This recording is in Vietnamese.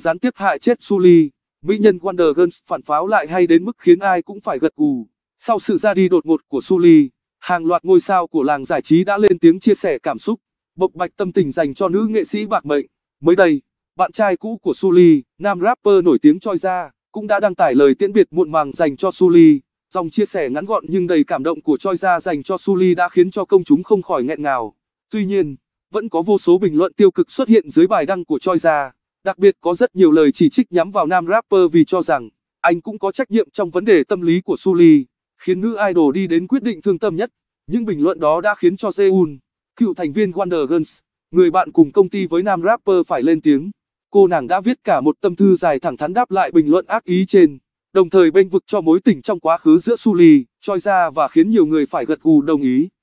gián tiếp hại chết Sully, Mỹ nhân Wonder Girls phản pháo lại hay đến mức khiến ai cũng phải gật gù. Sau sự ra đi đột ngột của Sully, hàng loạt ngôi sao của làng giải trí đã lên tiếng chia sẻ cảm xúc, bộc bạch tâm tình dành cho nữ nghệ sĩ bạc mệnh. Mới đây, bạn trai cũ của Sully, nam rapper nổi tiếng Choi Ra, cũng đã đăng tải lời tiễn biệt muộn màng dành cho Sully. Dòng chia sẻ ngắn gọn nhưng đầy cảm động của Choi Ra dành cho Sully đã khiến cho công chúng không khỏi nghẹn ngào. Tuy nhiên, vẫn có vô số bình luận tiêu cực xuất hiện dưới bài đăng của Choi Ra. Đặc biệt có rất nhiều lời chỉ trích nhắm vào nam rapper vì cho rằng anh cũng có trách nhiệm trong vấn đề tâm lý của Suli, khiến nữ idol đi đến quyết định thương tâm nhất. Những bình luận đó đã khiến cho Seun, cựu thành viên Wonder Girls, người bạn cùng công ty với nam rapper phải lên tiếng. Cô nàng đã viết cả một tâm thư dài thẳng thắn đáp lại bình luận ác ý trên, đồng thời bênh vực cho mối tình trong quá khứ giữa Suli, Choi Ra và khiến nhiều người phải gật gù đồng ý.